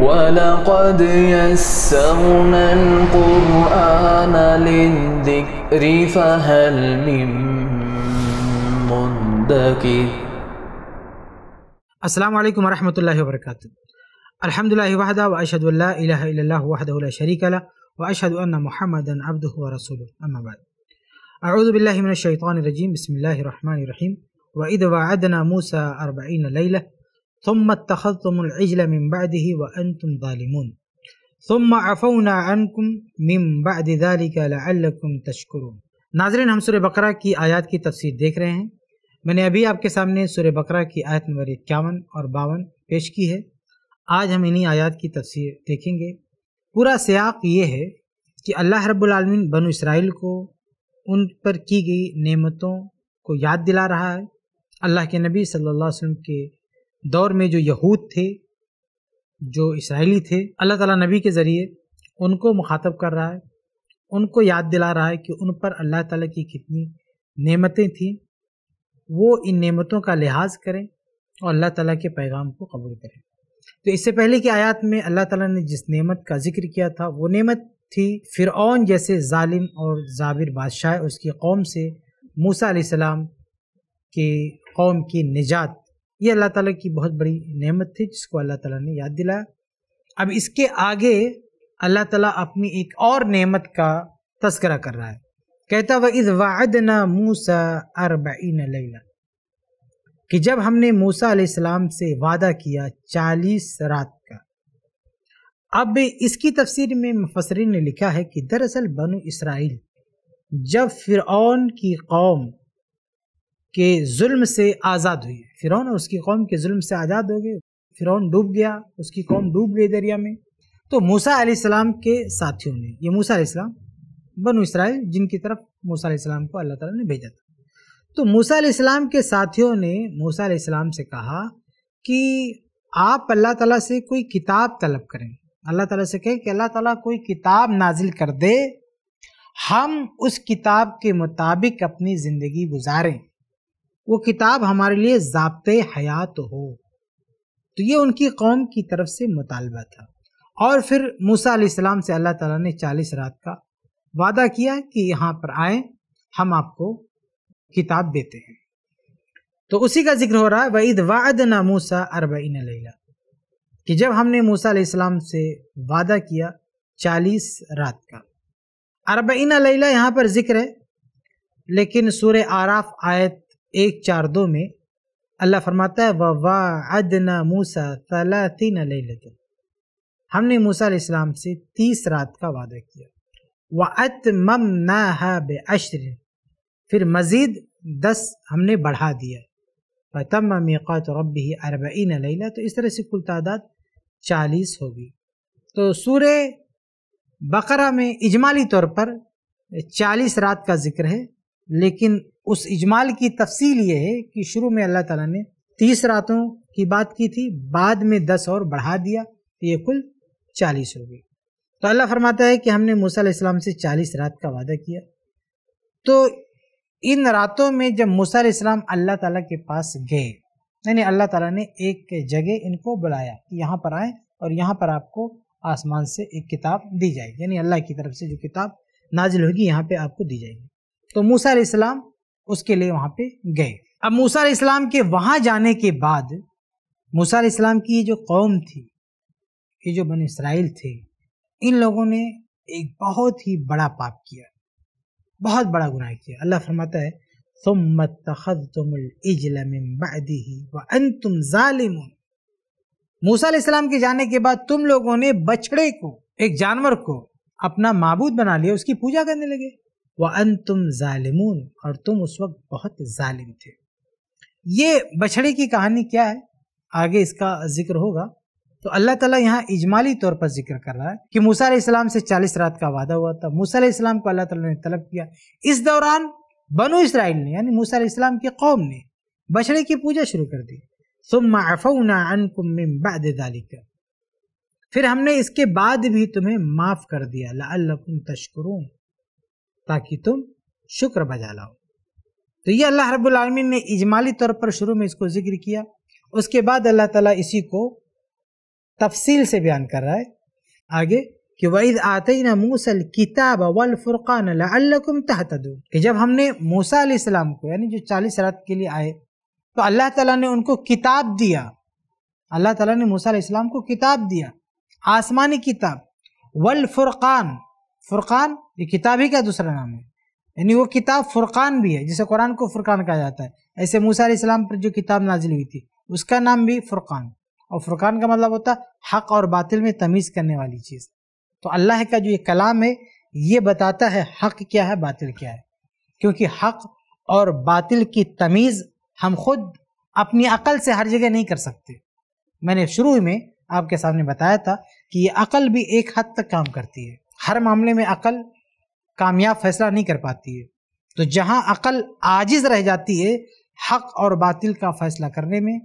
ولقد يسرنا القرآن للذكر فهل من مدكر السلام عليكم ورحمة الله وبركاته الحمد لله وحده وأشهد أن لا إله إلا الله وحده لا شريك له وأشهد أن محمدا عبده ورسوله أما بعد أعوذ بالله من الشيطان الرجيم بسم الله الرحمن الرحيم وإذا وعدنا موسى أربعين ليلة ثم اتخذتم العجل من بعده وأنتم ظالمون ثم عفونا عنكم من بعد ذلك لعلكم تشكرون नाजरन हम सूर्य बकरा की आयत की तफसीर देख रहे हैं मैंने अभी आपके सामने सूर्य बकरा की आयत नंबर इक्यावन और बावन पेश की है आज हम इन्हीं आयत की तफसीर देखेंगे पूरा सयाक ये है कि अल्लाह रब्लमिन बनु इसराइल को उन पर की गई नेमतों को याद दिला रहा है अल्लाह के नबी सल्लल्लाहु अलैहि वसल्लम के दौर में जो यहूद थे जो इसराइली थे अल्लाह ताला नबी के ज़रिए उनको मुखातब कर रहा है उनको याद दिला रहा है कि उन पर अल्लाह ताला की कितनी नेमतें थीं वो इन नेमतों का लिहाज करें और अल्लाह ताला के पैगाम को कबूल करें तो इससे पहले की आयत में अल्लाह ताला ने जिस नेमत का जिक्र किया था वो नेमत थी फ़िरौन जैसे ालिम और जाबिर बादशाह उसकी कौम से मूसा सलाम के कौम की निजात ये अल्लाह ताला की बहुत बड़ी नेमत थी जिसको अल्लाह ताला ने याद दिलाया अब इसके आगे अल्लाह ताला अपनी एक और नेमत का तस्करा कर रहा है कहता वह इस वादना मूसा अरबीन लैला कि जब हमने मूसा अलैहिस्सलाम से वादा किया चालीस रात का अब इसकी तफसीर में मुफसरीन ने लिखा है कि दरअसल बनु इसराइल जब फ़िरौन की कौम के जुल्म से आज़ाद हुई फिर और उसकी कौम के जुल्म से आज़ाद हो गए फ़िरौन डूब गया उसकी कौम डूब गई दरिया में तो मूसा सलाम के साथियों ने ये मूसा सलाम बनु इसराइल जिनकी तरफ मूसा सलाम को अल्लाह ताला ने भेजा था तो मूसा सलाम के साथियों ने मूसा सलाम से कहा कि आप अल्लाह ताला से कोई किताब तलब करें अल्लाह ताला से कहें कि अल्लाह ताला कोई किताब नाजिल कर दे हम उस किताब के मुताबिक अपनी ज़िंदगी गुजारें वो किताब हमारे लिए ज़ाबत हयात हो तो ये उनकी कौम की तरफ से मुतालबा था और फिर मूसा सलाम से अल्लाह ताला ने चालीस रात का वादा किया कि यहाँ पर आए हम आपको किताब देते हैं तो उसी का जिक्र हो रहा है वईद वाद ना मूसा अरबईन लैला कि जब हमने मूसा सलाम से वादा किया चालीस रात का अरब इन लैला यहाँ पर जिक्र है लेकिन सूर्य आराफ आयत एक चार दो में अल्लाह फरमाता है वाह अदना मूसा तीन लेते हमने मूसा इस्लाम से तीस रात का वादा किया वात मम ना अशर फिर मज़ीद दस हमने बढ़ा दिया फ़तम मीक़ात रब ही इन लैला तो इस तरह से कुल तादाद चालीस होगी तो सूर बकरा में इजमाली तौर पर चालीस रात का जिक्र है लेकिन उस इजमाल की तफसील ये है कि शुरू में अल्लाह ताला ने तीस रातों की बात की थी बाद में दस और बढ़ा दिया तो ये कुल चालीस हो गई तो अल्लाह फरमाता है कि हमने मूसा इस्लाम से चालीस रात का वादा किया तो इन रातों में जब मूसा अल्लाह ताला के पास गए यानी अल्लाह ताला ने एक जगह इनको बुलाया कि यहाँ पर आए और यहाँ पर आपको आसमान से एक किताब दी जाएगी यानी अल्लाह की तरफ से जो किताब नाजिल होगी यहाँ पर आपको दी जाएगी तो मूसा इस्लाम उसके लिए वहाँ पे गए अब मूसा इस्लाम के वहाँ जाने के बाद मूसा इस्लाम की ये जो कौम थी ये जो बन इसराइल थे इन लोगों ने एक बहुत ही बड़ा पाप किया बहुत बड़ा गुनाह किया अल्लाह फरमाता है तुम तुम ालिम मूसा इस्लाम के जाने के बाद तुम लोगों ने बछड़े को एक जानवर को अपना माबूद बना लिया उसकी पूजा करने लगे वन तुम ालिमून और तुम उस वक्त बहुत ालिम थे ये बछड़े की कहानी क्या है आगे इसका जिक्र होगा तो अल्लाह ताला यहाँ इजमाली तौर पर जिक्र कर रहा है कि मूसा इस्लाम से 40 रात का वादा हुआ था मूसा इस्लाम को अल्लाह ताला ने तलब किया इस दौरान बनो इसराइल ने यानी मूसा इस्लाम की कौम ने बछड़े की पूजा शुरू कर दी तुम माफ़नाकुमिक फिर हमने इसके बाद भी तुम्हें माफ़ कर दिया तशकरून ताकि तुम शुक्र बजा लाओ तो ये अल्लाह रब्बुल रबालमीन ने इजमाली तौर पर शुरू में इसको जिक्र किया उसके बाद अल्लाह ताला इसी को तफसील से बयान कर रहा है आगे कि वईद आते ना मूसल किताब वल फ़ुरक़ान लकुम तहतदू कि जब हमने मूसा इस्लाम को यानी जो चालीस रात के लिए आए तो अल्लाह तला ने उनको किताब दिया अल्लाह तला ने मूसा इस्लाम को किताब दिया आसमानी किताब वल फ़ुरक़ान फुरकान ये किताब ही का दूसरा नाम है यानी वो किताब फुरकान भी है जिसे कुरान को फुरकान कहा जाता है ऐसे मूसा इस्लाम पर जो किताब नाजिल हुई थी उसका नाम भी फुरकान और फुरकान का मतलब होता है हक और बातिल में तमीज़ करने वाली चीज़ तो अल्लाह का जो ये कलाम है ये बताता है हक क्या है बातिल क्या है क्योंकि हक और बातिल की तमीज़ हम खुद अपनी अकल से हर जगह नहीं कर सकते मैंने शुरू में आपके सामने बताया था कि ये अकल भी एक हद तक काम करती है हर मामले में अकल कामयाब फैसला नहीं कर पाती है तो जहाँ अकल आजिज रह जाती है हक और बातिल का फैसला करने में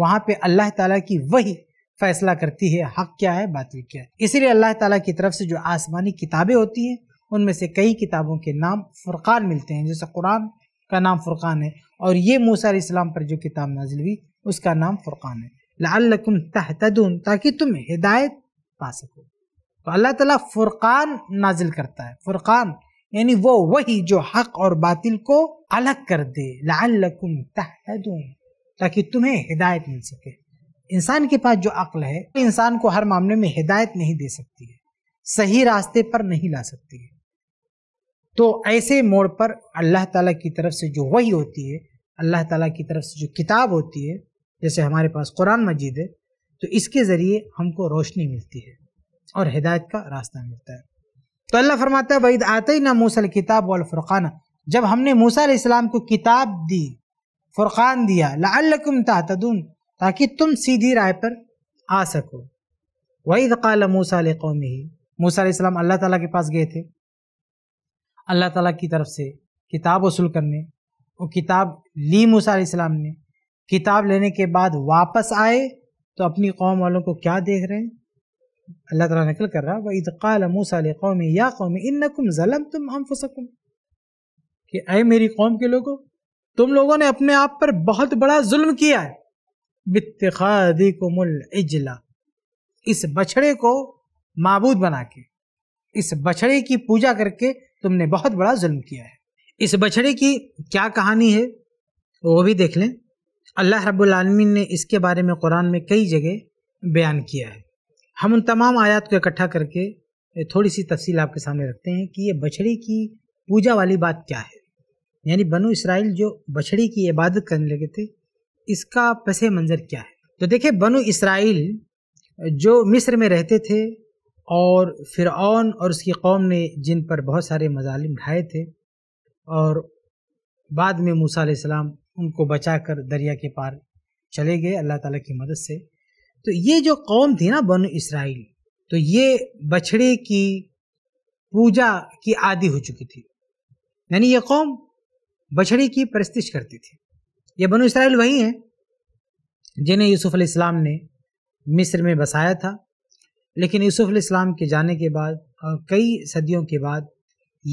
वहाँ पे अल्लाह ताला की वही फैसला करती है हक क्या है बातिल क्या है इसीलिए अल्लाह ताला की तरफ से जो आसमानी किताबें होती हैं उनमें से कई किताबों के नाम फ़ुरक़ान मिलते हैं जैसे कुरान का नाम फ़ुरक़ान है और ये मूसा इस्लाम पर जो किताब नाजिल हुई उसका नाम फ़ुरक़ान है लाकुम तहतदून ताकि तुम हिदायत पा सको तो अल्लाह ताला फुरकान नाजिल करता है फुरकान यानी वो वही जो हक और बातिल को अलग कर दे लाकुम तहदून ताकि तुम्हें हिदायत मिल सके इंसान के पास जो अक्ल है इंसान को हर मामले में हिदायत नहीं दे सकती है सही रास्ते पर नहीं ला सकती है तो ऐसे मोड़ पर अल्लाह ताला की तरफ से जो वही होती है अल्लाह ताला की तरफ से जो किताब होती है जैसे हमारे पास कुरान मजीद है तो इसके ज़रिए हमको रोशनी मिलती है और हिदायत का रास्ता मिलता है तो अल्लाह फरमाता है वही आते ही ना मूसल किताब वाल फुरक़ाना जब हमने मूसा इस्लाम को किताब दी फुरक़ान दिया लाकुम तातदून ताकि तुम सीधी राय पर आ सको वही कल मूसा कौम ही मूसा इस्लाम अल्लाह ताला के पास गए थे अल्लाह ताला की तरफ से किताब वसूल करने वो किताब ली मूसा इस्लाम ने किताब लेने के बाद वापस आए तो अपनी कौम वालों को क्या देख रहे हैं अल्लाह तला नकल कर रहा वह इतकाल मूसा कौम या कौम नकुम जलम तुम हम फुसकुम कि अय मेरी कौम के लोगो तुम लोगों ने अपने आप पर बहुत बड़ा जुल्म किया है बितखादी मुल इजला इस बछड़े को मबूद बना के इस बछड़े की पूजा करके तुमने बहुत बड़ा जुल्म किया है इस बछड़े की क्या कहानी है वो भी देख लें अल्लाह रब्बुल रबालमीन ने इसके बारे में कुरान में कई जगह बयान किया है हम उन तमाम आयात को इकट्ठा करके थोड़ी सी तफसील आपके सामने रखते हैं कि ये बछड़ी की पूजा वाली बात क्या है यानी बनु इसराइल जो बछड़ी की इबादत करने लगे थे इसका पसे मंज़र क्या है तो देखिए बनु इसराइल जो मिस्र में रहते थे और फिर और उसकी कौम ने जिन पर बहुत सारे मजालिम ढाए थे और बाद में मूसा सलाम उनको बचा कर दरिया के पार चले गए अल्लाह ताला की मदद से तो ये जो कौम थी ना बन इसराइल तो ये बछड़े की पूजा की आदि हो चुकी थी यानी ये कौम बछड़े की परस्तिश करती थी ये बनु इसराइल वही हैं जिन्हें यूसुफ इस्लाम ने मिस्र में बसाया था लेकिन यूसुफ इस्लाम के जाने के बाद और कई सदियों के बाद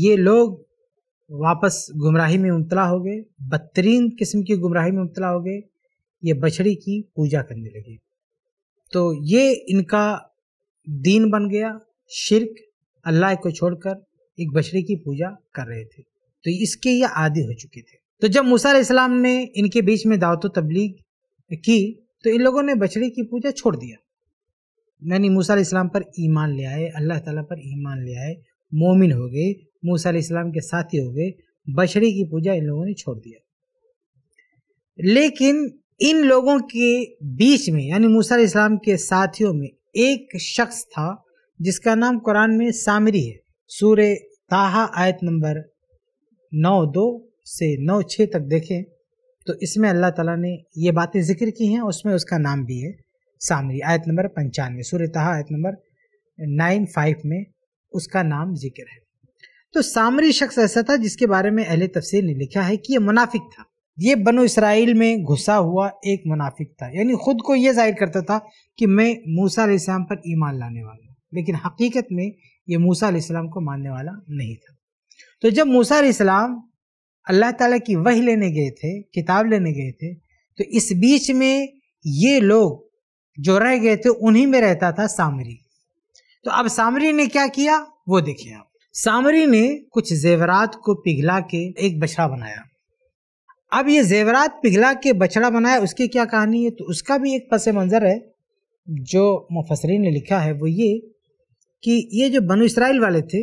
ये लोग वापस गुमराही में मुबला हो गए बदतरीन किस्म की गुमराही में मुबतला हो गए ये बछड़ी की पूजा करने लगे तो ये इनका दीन बन गया शिरक अल्लाह को छोड़कर एक बछड़े की पूजा कर रहे थे तो इसके ये आदि हो चुके थे तो जब मूसा इस्लाम ने इनके बीच में दावत तबलीग की तो इन लोगों ने बछड़े की पूजा छोड़ दिया यानी मूसा इस्लाम पर ईमान ले आए अल्लाह ताला पर ईमान ले आए मोमिन हो गए मूसा इस्लाम के साथी हो गए बछड़े की पूजा इन लोगों ने छोड़ दिया लेकिन इन लोगों के बीच में यानी मूसा इस्लाम के साथियों में एक शख्स था जिसका नाम कुरान में सामरी है सूर ताहा आयत नंबर नौ दो से नौ छः तक देखें तो इसमें अल्लाह ताला ने ये बातें जिक्र की हैं उसमें उसका नाम भी है सामरी आयत नंबर पंचानवे सूर्य तहा आयत नंबर नाइन फाइव में उसका नाम जिक्र है तो सामरी शख्स ऐसा था जिसके बारे में अहल तफसीर ने लिखा है कि ये मुनाफिक था ये बनो इसराइल में घुसा हुआ एक मुनाफिक था यानी खुद को ये जाहिर करता था कि मैं मूसा इस्लाम पर ईमान लाने वाला हूँ लेकिन हकीकत में ये मूसा इस्लाम को मानने वाला नहीं था तो जब मूसा इस्लाम अल्लाह ताला की वही लेने गए थे किताब लेने गए थे तो इस बीच में ये लोग जो रह गए थे उन्हीं में रहता था सामरी तो अब सामरी ने क्या किया वो देखिए आप सामरी ने कुछ जेवरात को पिघला के एक बछड़ा बनाया अब ये जेवरात पिघला के बछड़ा बनाया उसकी क्या कहानी है तो उसका भी एक पस मंज़र है जो मुफसरीन ने लिखा है वो ये कि ये जो बनु इसराइल वाले थे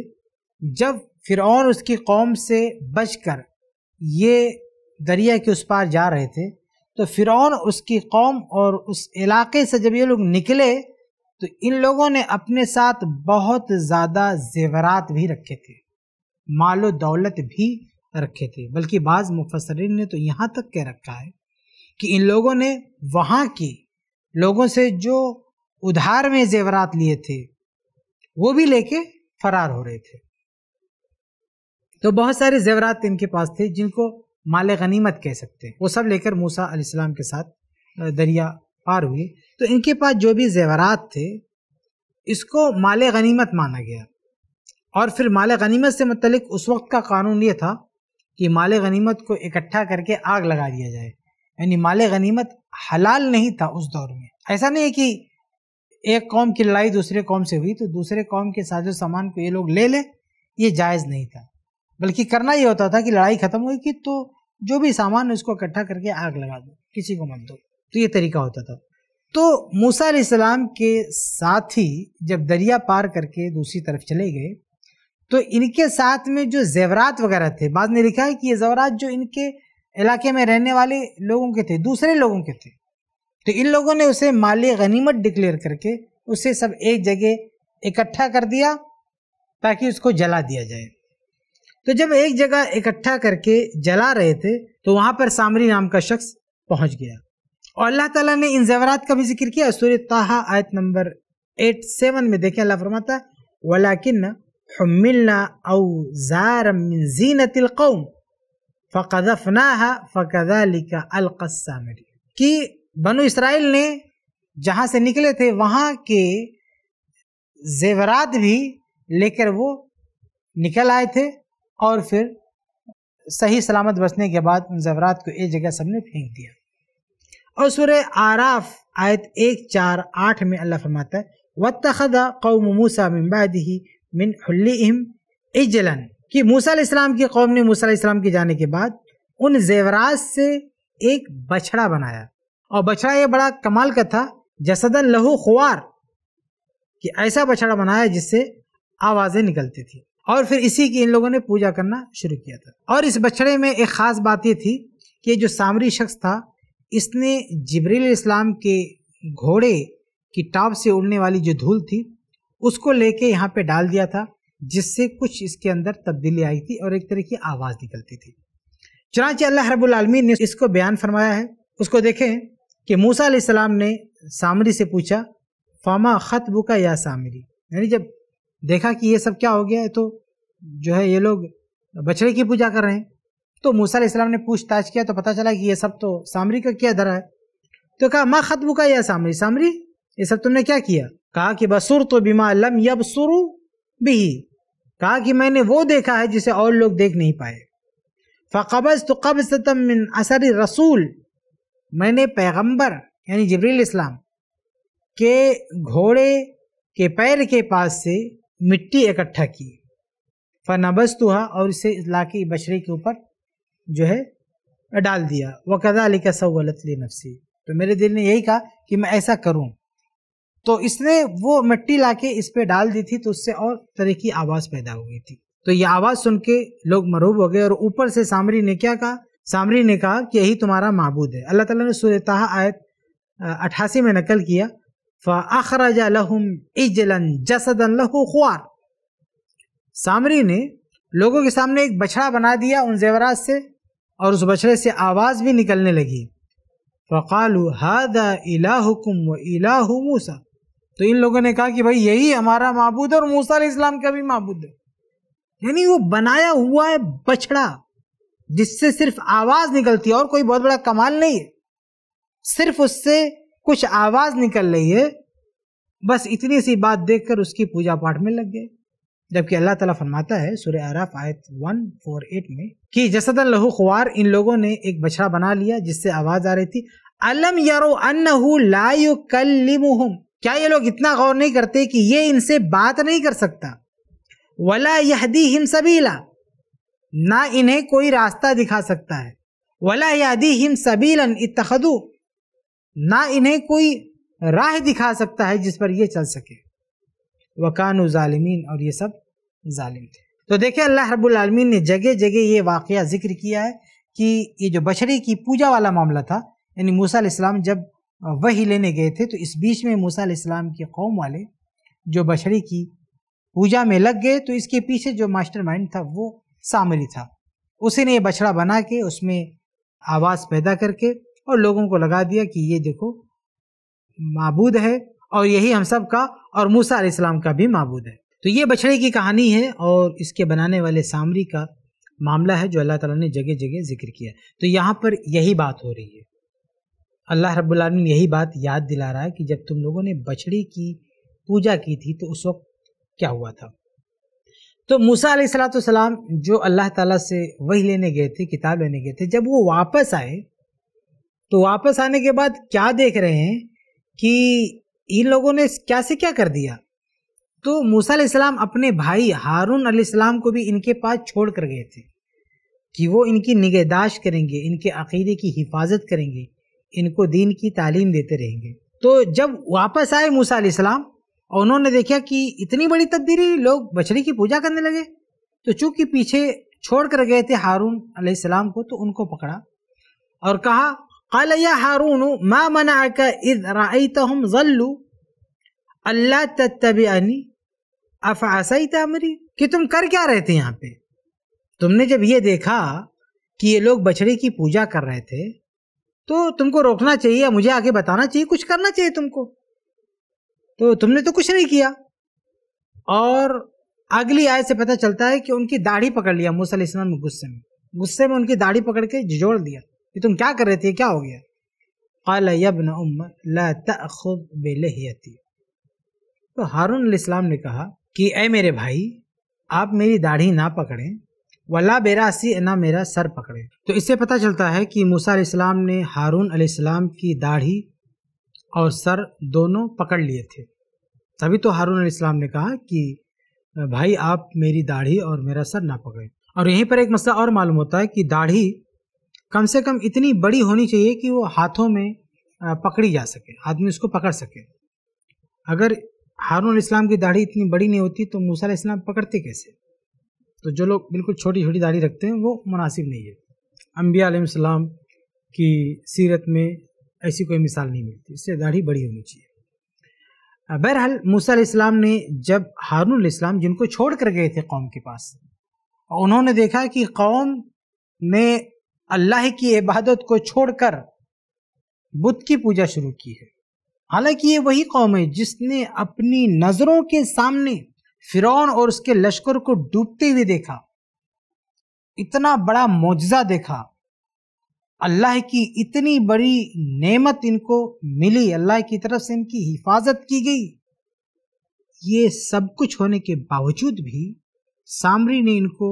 जब फिर और उसकी कौम से बच कर ये दरिया के उस पार जा रहे थे तो फिर उसकी कौम और उस इलाके से जब ये लोग निकले तो इन लोगों ने अपने साथ बहुत ज़्यादा जेवरात भी रखे थे मालो दौलत भी रखे थे बल्कि बाज़ मुफसरीन ने तो यहाँ तक कह रखा है कि इन लोगों ने वहाँ के लोगों से जो उधार में जेवरात लिए थे वो भी लेके फरार हो रहे थे तो बहुत सारे जेवरात इनके पास थे जिनको माल गनीमत कह सकते हैं वो सब लेकर मूसा अलैहिस्सलाम के साथ दरिया पार हुए तो इनके पास जो भी जेवरात थे इसको माल गनीमत माना गया और फिर माल गनीमत से मतलब उस वक्त का कानून ये था कि माल गनीमत को इकट्ठा करके आग लगा दिया जाए यानी माल गनीमत हलाल नहीं था उस दौर में ऐसा नहीं है कि एक कौम की लड़ाई दूसरे कौम से हुई तो दूसरे कौम के साजो सामान को ये लोग ले लें ये जायज़ नहीं था बल्कि करना ये होता था कि लड़ाई ख़त्म हुई कि तो जो भी सामान है उसको इकट्ठा करके आग लगा दो किसी को मत दो तो ये तरीका होता था तो मूसा इस्लाम के साथ ही जब दरिया पार करके दूसरी तरफ चले गए तो इनके साथ में जो जेवरात वगैरह थे बाद में लिखा है कि ये जेवरात जो इनके इलाके में रहने वाले लोगों के थे दूसरे लोगों के थे तो इन लोगों ने उसे माली गनीमत डिक्लेयर करके उसे सब एक जगह इकट्ठा कर दिया ताकि उसको जला दिया जाए तो जब एक जगह इकट्ठा करके जला रहे थे तो वहाँ पर सामरी नाम का शख्स पहुँच गया और अल्लाह ताला ने इन जेवरात का भी जिक्र किया सूर्य ताहा आयत नंबर एट सेवन में देखें अल्लाह फरमाता है वलाकिन हमिलना अवजार मिन जीनतिल कौम फ़कदफना फ़कदालिका अलकसामरी कि बनु इसराइल ने जहाँ से निकले थे वहाँ के जेवरात भी लेकर वो निकल आए थे और फिर सही सलामत बसने के बाद उन जेवरात को एक जगह सबने फेंक दिया और सुर आराफ आयत एक चार आठ में अल्लाह फरमाता है वतखदा कौम मूसा मिम्बादी मिन खुल्लिम इजलन कि मूसा इस्लाम की कौम ने मूसा इस्लाम के जाने के बाद उन जेवरात से एक बछड़ा बनाया और बछड़ा ये बड़ा कमाल का था जसदन लहू खुआर कि ऐसा बछड़ा बनाया जिससे आवाज़ें निकलती थी और फिर इसी की इन लोगों ने पूजा करना शुरू किया था और इस बछड़े में एक ख़ास बात ये थी कि जो सामरी शख्स था इसने जबरील इस्लाम के घोड़े की टाप से उड़ने वाली जो धूल थी उसको लेके यहाँ पे डाल दिया था जिससे कुछ इसके अंदर तब्दीली आई थी और एक तरह की आवाज़ निकलती थी चुनाच अल्लाह आलमी ने इसको बयान फरमाया है उसको देखें कि मूसा सलाम ने सामरी से पूछा फामा ख़त बुका या सामरी यानी जब देखा कि ये सब क्या हो गया है तो जो है ये लोग बछड़े की पूजा कर रहे हैं तो मूसा इस्लाम ने पूछताछ किया तो पता चला कि ये सब तो सामरी का क्या धरा है तो कहा माँ ख़त बुका या सामरी सामरी ये सब तुमने क्या किया कहा कि बसुर तो बीमा लम यब सुरु भी कहा कि मैंने वो देखा है जिसे और लोग देख नहीं पाए फ़कबज़ तो कब्ज़तम मिन असर रसूल मैंने पैगंबर यानी जबरील इस्लाम के घोड़े के पैर के पास से मिट्टी इकट्ठा की फ़नबज तो और इसे इलाके बशरे के ऊपर जो है डाल दिया वह कदा लिखा सवलत नफसी तो मेरे दिल ने यही कहा कि मैं ऐसा करूँ तो इसने वो मिट्टी लाके इस पे डाल दी थी तो उससे और तरह की आवाज पैदा हो गई थी तो ये आवाज सुन के लोग मरूब हो गए और ऊपर से सामरी ने क्या कहा सामरी ने कहा कि यही तुम्हारा महबूद है अल्लाह तला ने सूरतः आयत अठासी में नकल किया फ़ाखराजा लहुम इजलन जसदन लहू ख्वार सामरी ने लोगों के सामने एक बछड़ा बना दिया उन जेवरात से और उस बछड़े से आवाज़ भी निकलने लगी फ़ालू हद इलाकुम व इलाहू मूसा तो इन लोगों ने कहा कि भाई यही हमारा महबूद और मूसा इस्लाम का भी महबूद है यानी वो बनाया हुआ है बछड़ा जिससे सिर्फ आवाज निकलती है और कोई बहुत बड़ा कमाल नहीं है सिर्फ उससे कुछ आवाज निकल रही है बस इतनी सी बात देखकर उसकी पूजा पाठ में लग गए जबकि अल्लाह तला फरमाता है सूर्य आराफ आयत वन फोर एट में कि जसद लहू खुआर इन लोगों ने एक बछड़ा बना लिया जिससे आवाज आ रही थी अलम यारो अन्नहू ला क्या ये लोग इतना गौर नहीं करते कि ये इनसे बात नहीं कर सकता वला यहदी हिम सबीला ना इन्हें कोई रास्ता दिखा सकता है वला यादी हिम सबीलन इतखदू ना इन्हें कोई राह दिखा सकता है जिस पर ये चल सके वकान ालमीन और ये सब ालिम थे तो देखिए अल्लाह रबालमीन ने जगह जगह ये वाक़ जिक्र किया है कि ये जो बछड़े की पूजा वाला मामला था यानी मूसा इस्लाम जब वही लेने गए थे तो इस बीच में मूसा इस्लाम के कौम वाले जो बछड़ी की पूजा में लग गए तो इसके पीछे जो मास्टरमाइंड था वो सामरी था उसी ने ये बछड़ा बना के उसमें आवाज़ पैदा करके और लोगों को लगा दिया कि ये देखो मबूद है और यही हम सब का और मूसा इस्लाम का भी मबूद है तो ये बछड़े की कहानी है और इसके बनाने वाले सामरी का मामला है जो अल्लाह ताला ने जगह जगह जिक्र किया तो यहाँ पर यही बात हो रही है अल्लाह रब्बुलमीन यही बात याद दिला रहा है कि जब तुम लोगों ने बछड़ी की पूजा की थी तो उस वक्त क्या हुआ था तो मूसा सलाम जो अल्लाह ताला से वही लेने गए थे किताब लेने गए थे जब वो वापस आए तो वापस आने के बाद क्या देख रहे हैं कि इन लोगों ने क्या से क्या कर दिया तो मूसा सलाम अपने भाई हारून सलाम को भी इनके पास छोड़ कर गए थे कि वो इनकी निगहदाश्त करेंगे इनके अकीदे की हिफाजत करेंगे इनको दीन की तालीम देते रहेंगे तो जब वापस आए मूसा इस्लाम और उन्होंने देखा कि इतनी बड़ी तब्दीली लोग बछड़ी की पूजा करने लगे तो चूंकि पीछे छोड़ कर गए थे हारून अलैहिस्सलाम को तो उनको पकड़ा और कहा कल या हारून मा मना हम जल्लू अल्लाह तबी अफासई तमरी कि तुम कर क्या रहे थे यहाँ पे तुमने जब ये देखा कि ये लोग बछड़ी की पूजा कर रहे थे तो तुमको रोकना चाहिए मुझे आके बताना चाहिए कुछ करना चाहिए तुमको तो तुमने तो कुछ नहीं किया और अगली आय से पता चलता है कि उनकी दाढ़ी पकड़ लिया मूसा इस्लाम ने गुस्से में गुस्से में उनकी दाढ़ी पकड़ के झिझोड़ दिया कि तुम क्या कर रहे थे क्या हो गया तो हारून इस्लाम ने कहा कि ए मेरे भाई आप मेरी दाढ़ी ना पकड़ें वल्ला बेरा असी ना मेरा सर पकड़े तो इससे पता चलता है कि मूसा इस्लाम ने हारून अलैहिस्सलाम की दाढ़ी और सर दोनों पकड़ लिए थे तभी तो हारून इस्लाम ने कहा कि भाई आप मेरी दाढ़ी और मेरा सर ना पकड़े और यहीं पर एक मसला और मालूम होता है कि दाढ़ी कम से कम इतनी बड़ी होनी चाहिए कि वो हाथों में पकड़ी जा सके आदमी उसको पकड़ सके अगर हारून इस्लाम की दाढ़ी इतनी बड़ी नहीं होती तो मूसा इस्लाम पकड़ते कैसे तो जो लोग बिल्कुल छोटी छोटी दाढ़ी रखते हैं वो मुनासिब नहीं है अम्बिया की सीरत में ऐसी कोई मिसाल नहीं मिलती इससे दाढ़ी बड़ी होनी चाहिए बहरहाल मूसा इस्लाम ने जब हारून इस्लाम जिनको छोड़ कर गए थे कौम के पास और उन्होंने देखा कि कौम ने अल्लाह की इबादत को छोड़कर बुद्ध की पूजा शुरू की है हालांकि ये वही कौम है जिसने अपनी नज़रों के सामने फिरौन और उसके लश्कर को डूबते हुए देखा इतना बड़ा मुआजा देखा अल्लाह की इतनी बड़ी नेमत इनको मिली अल्लाह की तरफ से इनकी हिफाजत की गई ये सब कुछ होने के बावजूद भी सामरी ने इनको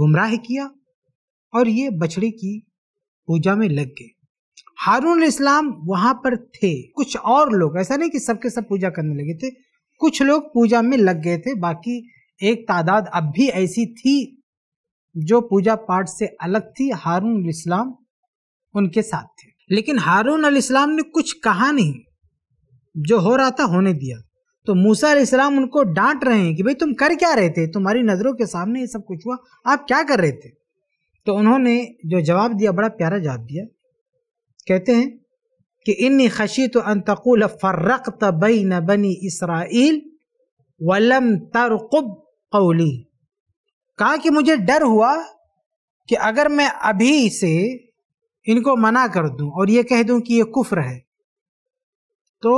गुमराह किया और ये बछड़े की पूजा में लग गए हारून इस्लाम वहां पर थे कुछ और लोग ऐसा नहीं कि सबके सब पूजा करने लगे थे कुछ लोग पूजा में लग गए थे बाकी एक तादाद अब भी ऐसी थी जो पूजा पाठ से अलग थी हारून इस्लाम उनके साथ थे लेकिन हारून अल इस्लाम ने कुछ कहा नहीं जो हो रहा था होने दिया तो मूसा अल इस्लाम उनको डांट रहे हैं कि भाई तुम कर क्या रहे थे तुम्हारी नज़रों के सामने ये सब कुछ हुआ आप क्या कर रहे थे तो उन्होंने जो जवाब दिया बड़ा प्यारा जवाब दिया कहते हैं कि इन्नी खशी तो अनतकुल फ़र्रक तबई न बनी इसराइल वलम तरकुब कौली कहा कि मुझे डर हुआ कि अगर मैं अभी से इनको मना कर दूं और ये कह दूं कि ये कुफ्र है तो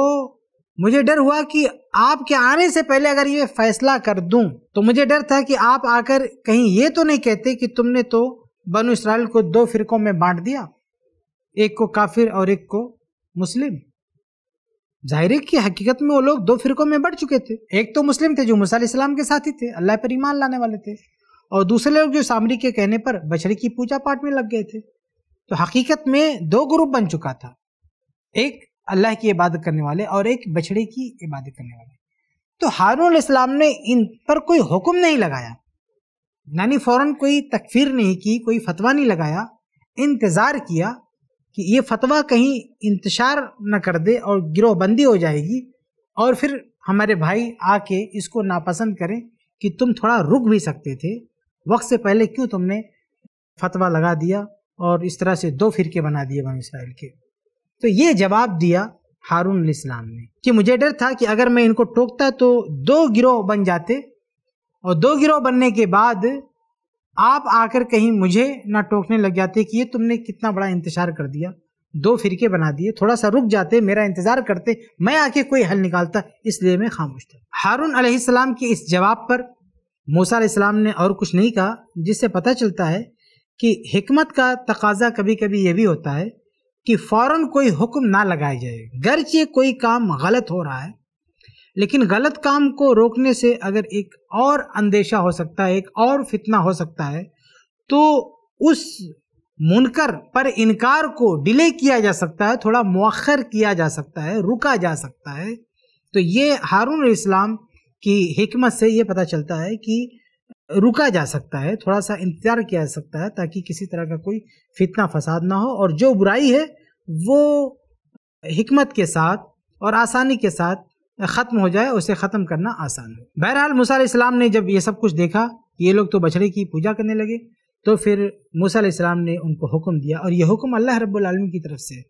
मुझे डर हुआ कि आपके आने से पहले अगर ये फैसला कर दूं तो मुझे डर था कि आप आकर कहीं ये तो नहीं कहते कि तुमने तो बनु इसराइल को दो फिरकों में बांट दिया एक को काफिर और एक को मुस्लिम जाहिर कि हकीकत में वो लोग दो फिरकों में बढ़ चुके थे एक तो मुस्लिम थे जो मूसा इस्लाम के साथ ही थे अल्लाह पर ईमान लाने वाले थे और दूसरे लोग जो सामरी के कहने पर बछड़े की पूजा पाठ में लग गए थे तो हकीकत में दो ग्रुप बन चुका था एक अल्लाह की इबादत करने वाले और एक बछड़े की इबादत करने वाले तो हारून इस्लाम ने इन पर कोई हुक्म नहीं लगाया यानी फ़ौरन कोई तकफीर नहीं की कोई फतवा नहीं लगाया इंतज़ार किया कि ये फतवा कहीं इंतशार न कर दे और गिरोहबंदी हो जाएगी और फिर हमारे भाई आके इसको नापसंद करें कि तुम थोड़ा रुक भी सकते थे वक्त से पहले क्यों तुमने फतवा लगा दिया और इस तरह से दो फिरके बना दिए बन इसराइल के तो ये जवाब दिया हारून इस्लाम ने कि मुझे डर था कि अगर मैं इनको टोकता तो दो गिरोह बन जाते और दो गिरोह बनने के बाद आप आकर कहीं मुझे ना टोकने लग जाते कि ये तुमने कितना बड़ा इंतजार कर दिया दो फिरके बना दिए थोड़ा सा रुक जाते मेरा इंतजार करते मैं आके कोई हल निकालता इसलिए मैं खामोश था हारून अलैहिस्सलाम के इस जवाब पर मूसा इस्लाम ने और कुछ नहीं कहा जिससे पता चलता है कि हमत का तकाजा कभी कभी यह भी होता है कि फ़ौर कोई हुक्म ना लगाया जाए गरचे कोई काम गलत हो रहा है लेकिन गलत काम को रोकने से अगर एक और अंदेशा हो सकता है एक और फितना हो सकता है तो उस मुनकर पर इनकार को डिले किया जा सकता है थोड़ा मौखर किया जा सकता है रुका जा सकता है तो ये हारून इस्लाम की हमत से ये पता चलता है कि रुका जा सकता है थोड़ा सा इंतज़ार किया जा सकता है ताकि किसी तरह का कोई फितना फसाद ना हो और जो बुराई है वो हमत के साथ और आसानी के साथ ख़त्म हो जाए उसे ख़त्म करना आसान हो बहरहाल मूसा इस्लाम ने जब ये सब कुछ देखा कि ये लोग तो बछड़े की पूजा करने लगे तो फिर मूसा इस्लाम ने उनको हुक्म दिया और ये हुक्म अल्लाह रब्लम की तरफ से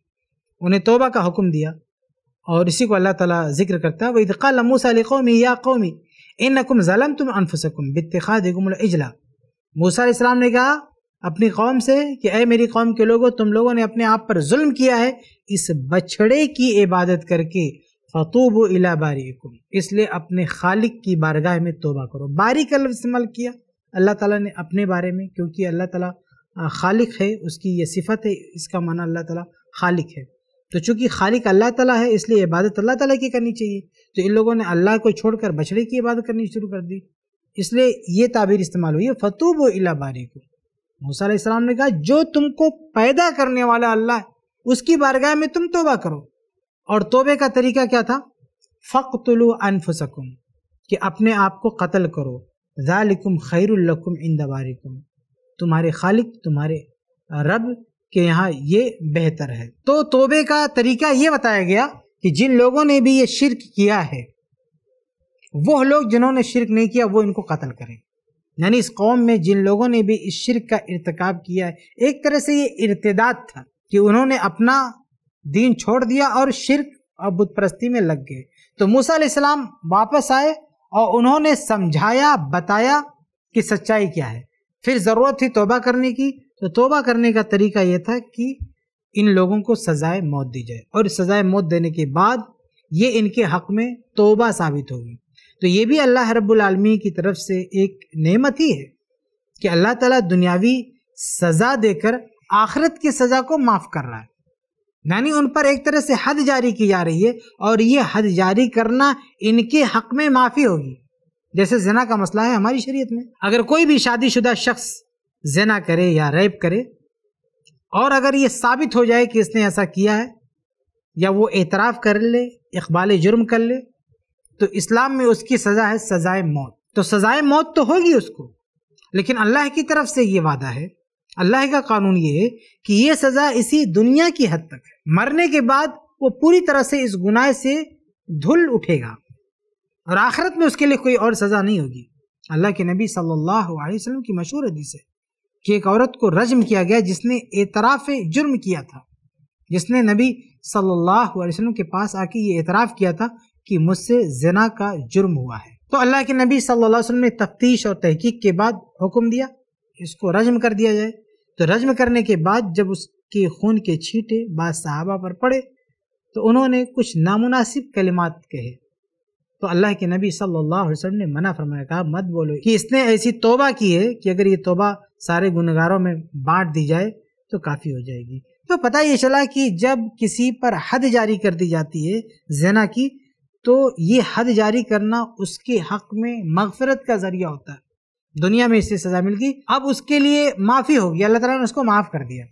उन्हें तोबा का हुक्म दिया और इसी को अल्लाह ताला जिक्र करता है वही इदक़ा मूसा कौमी या कौमी इन नकुम ज़लम तुम अनफसकुम बितखा इजला मूसा इस्लाम ने कहा अपनी कौम से कि अय मेरी कौम के लोगों तुम लोगों ने अपने आप पर जुल्म किया है इस बछड़े की इबादत करके फ़तूब इला बारीकुम इसलिए अपने खालिक की बारगाह में तोबा करो बारी का लफ्ज़ इस्तेमाल किया अल्लाह ताला ने अपने बारे में क्योंकि अल्लाह ताला खालिक है उसकी ये सिफत है इसका माना अल्लाह ताला खालिक है तो चूंकि खालिक अल्लाह ताला है इसलिए इबादत अल्लाह ताला की करनी चाहिए तो इन लोगों ने अल्लाह को छोड़कर बछड़े की इबादत करनी शुरू कर दी इसलिए ये ताबीर इस्तेमाल हुई है फ़तूब इला को मूसा ने कहा जो तुमको पैदा करने वाला अल्लाह उसकी बारगाह में तुम तोबा करो और तोबे का तरीका क्या था अनफ सकुम कि अपने आप को कत्ल करो ज़ालिकुम खैरुल्लकुम इन दबारिकुम तुम्हारे खालिक तुम्हारे रब के यहाँ ये बेहतर है तो तोबे का तरीका ये बताया गया कि जिन लोगों ने भी ये शिरक किया है वो लोग जिन्होंने शिरक नहीं किया वो इनको कत्ल करें यानी इस कौम में जिन लोगों ने भी इस शिरक का इरतकब किया है एक तरह से ये इरतदाद था कि उन्होंने अपना दीन छोड़ दिया और शिरक और बुतप्रस्ती में लग गए तो मूसा इस्लाम वापस आए और उन्होंने समझाया बताया कि सच्चाई क्या है फिर ज़रूरत थी तोबा करने की तो तोबा करने का तरीका यह था कि इन लोगों को सज़ाए मौत दी जाए और सज़ाए मौत देने के बाद ये इनके हक में तोबा साबित होगी तो ये भी अल्लाह रब्लमी की तरफ से एक नेमत ही है कि अल्लाह ताला दुनियावी सज़ा देकर आखरत की सज़ा को माफ़ कर रहा है यानी उन पर एक तरह से हद जारी की जा रही है और ये हद जारी करना इनके हक में माफ़ी होगी जैसे जना का मसला है हमारी शरीयत में अगर कोई भी शादीशुदा शख्स जना करे या रेप करे और अगर ये साबित हो जाए कि इसने ऐसा किया है या वो एतराफ़ कर ले इकबाल जुर्म कर ले तो इस्लाम में उसकी सज़ा है सज़ाए मौत तो सज़ाए मौत तो होगी उसको लेकिन अल्लाह की तरफ से ये वादा है अल्लाह का कानून ये है कि ये सज़ा इसी दुनिया की हद तक है मरने के बाद वो पूरी तरह से इस गुनाह से धुल उठेगा और आखिरत में उसके लिए कोई और सज़ा नहीं होगी अल्लाह के नबी सल्लल्लाहु अलैहि वसल्लम की मशहूर हदीस है कि एक औरत को रजम किया गया जिसने एतराफ़ जुर्म किया था जिसने नबी सल्लल्लाहु अलैहि वसल्लम के पास आके ये एतराफ़ किया था कि मुझसे जना का जुर्म हुआ है तो अल्लाह के नबी सल्लल्लाहु अलैहि वसल्लम ने तफ्तीश और तहकीक के बाद हुक्म दिया इसको रजम कर दिया जाए तो रज्म करने के बाद जब उसके खून के छींटे बाद साहबा पर पड़े तो उन्होंने कुछ नामुनासिब कलिमात कहे तो अल्लाह के नबी सल्लल्लाहु अलैहि वसल्लम ने मना फरमाया कहा मत बोलो कि इसने ऐसी तोबा की है कि अगर ये तोबा सारे गुनगारों में बांट दी जाए तो काफ़ी हो जाएगी तो पता ये चला कि जब किसी पर हद जारी कर दी जाती है जना की तो ये हद जारी करना उसके हक में मगफरत का ज़रिया होता है दुनिया में इससे सजा मिलती अब उसके लिए माफ़ी होगी अल्लाह तला ने उसको माफ़ कर दिया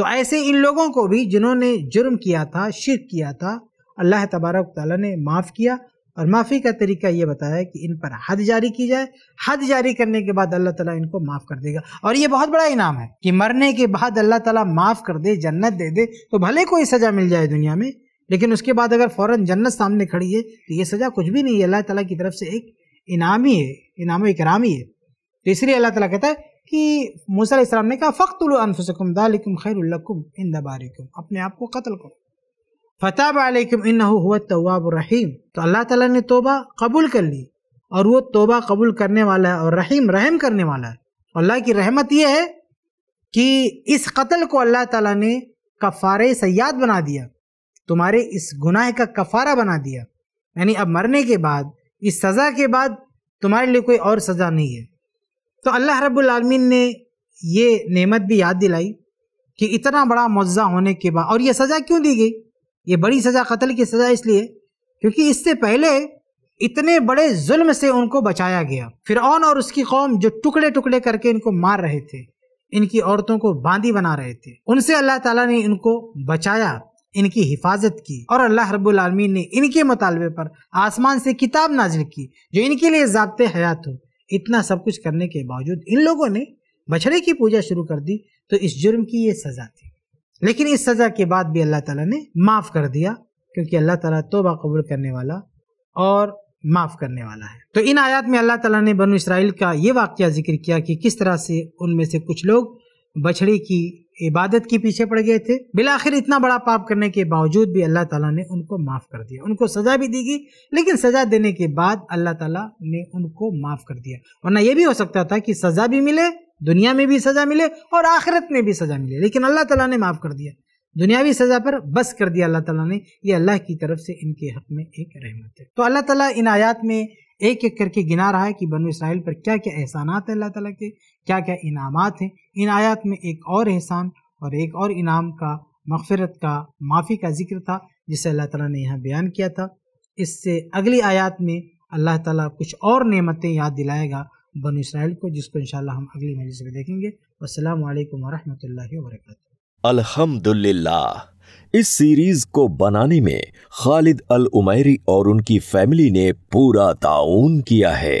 तो ऐसे इन लोगों को भी जिन्होंने जुर्म किया था शिरक किया था अल्लाह तबारक ताली ने माफ़ किया और माफ़ी का तरीका ये बताया कि इन पर हद जारी की जाए हद जारी करने के बाद अल्लाह ताला इनको माफ़ कर देगा और ये बहुत बड़ा इनाम है कि मरने के बाद अल्लाह ताला माफ़ कर दे जन्नत दे दे तो भले कोई सज़ा मिल जाए दुनिया में लेकिन उसके बाद अगर फ़ौर जन्नत सामने खड़ी है तो ये सज़ा कुछ भी नहीं है अल्लाह ताला की तरफ से एक इनामी है इनाम इकरामी है तो इसलिए अल्लाह तला कहता है कि मूसा इस्लाम ने कहा फ़ख्तुल दालिकुम खैरुल्लकुम इन दबारिकुम अपने आप को कत्ल करो फ़ताब अलैकुम इन तो अल्लाह ताला ने तोबा कबूल कर ली और वो तोबा कबूल करने वाला है और रहीम रहम करने वाला है अल्लाह की रहमत यह है कि इस कत्ल को अल्लाह ताला ने कफ़ारे सयाद बना दिया तुम्हारे इस गुनाह का कफ़ारा बना दिया यानी अब मरने के बाद इस सज़ा के बाद तुम्हारे लिए कोई और सज़ा नहीं है तो अल्लाह रब्लमीन ने ये नेमत भी याद दिलाई कि इतना बड़ा मुआवजा होने के बाद और ये सज़ा क्यों दी गई ये बड़ी सज़ा कत्ल की सज़ा इसलिए क्योंकि इससे पहले इतने बड़े जुल्म से उनको बचाया गया फिर और उसकी कौम जो टुकड़े टुकड़े करके इनको मार रहे थे इनकी औरतों को बांदी बना रहे थे उनसे अल्लाह ताला ने इनको बचाया इनकी हिफाजत की और अल्लाह रब्बुल आलमीन ने इनके मुतालबे पर आसमान से किताब नाजिल की जो इनके लिए जबते हयात हो इतना सब कुछ करने के बावजूद इन लोगों ने बछड़े की पूजा शुरू कर दी तो इस जुर्म की ये सज़ा थी लेकिन इस सज़ा के बाद भी अल्लाह ताला ने माफ़ कर दिया क्योंकि अल्लाह ताला तोबा कबूल करने वाला और माफ़ करने वाला है तो इन आयात में अल्लाह ताला ने बनु इसराइल का ये वाक्य जिक्र किया कि किस तरह से उनमें से कुछ लोग बछड़े की इबादत के पीछे पड़ गए थे बिलाखिर इतना बड़ा पाप करने के बावजूद भी अल्लाह ताला ने उनको माफ़ कर दिया उनको सज़ा भी दी गई लेकिन सज़ा देने के बाद अल्लाह ताला ने उनको माफ़ कर दिया वरना यह भी हो सकता था कि सज़ा भी मिले दुनिया में भी सज़ा मिले और आखिरत में भी सज़ा मिले लेकिन अल्लाह ताला ने माफ़ कर दिया दुनियावी सज़ा पर बस कर दिया अल्लाह ताला ने यह अल्लाह की तरफ से इनके हक में एक रहमत है तो अल्लाह ताला इन आयात में एक एक करके गिना रहा है कि बनो इसराइल पर क्या क्या एहसानात है अल्लाह ताला के क्या क्या इनाम हैं इन आयात में एक और एहसान और एक और इनाम का मफफरत का माफ़ी का जिक्र था जिसे अल्लाह ताला ने यहाँ बयान किया था इससे अगली आयात में अल्लाह ताला कुछ और नेमतें याद दिलाएगा बन इसराइल को जिसको इंशाल्लाह हम अगली मजलिस में देखेंगे असलम वरहमल वर्क अल्हम्दुलिल्लाह इस सीरीज को बनाने में खालिद अल उमैरी और उनकी फैमिली ने पूरा ताउन किया है